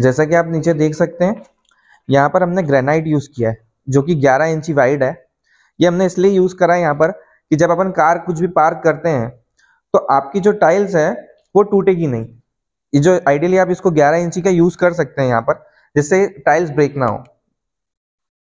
जैसा कि आप नीचे देख सकते हैं यहाँ पर हमने ग्रेनाइट यूज़ किया है जो कि 11 इंची वाइड है ये हमने इसलिए यूज़ करा है यहाँ पर कि जब अपन कार कुछ भी पार्क करते हैं तो आपकी जो टाइल्स है वो टूटेगी नहीं ये जो आइडियली आप इसको 11 इंची का यूज़ कर सकते हैं यहाँ पर जिससे टाइल्स ब्रेक ना हो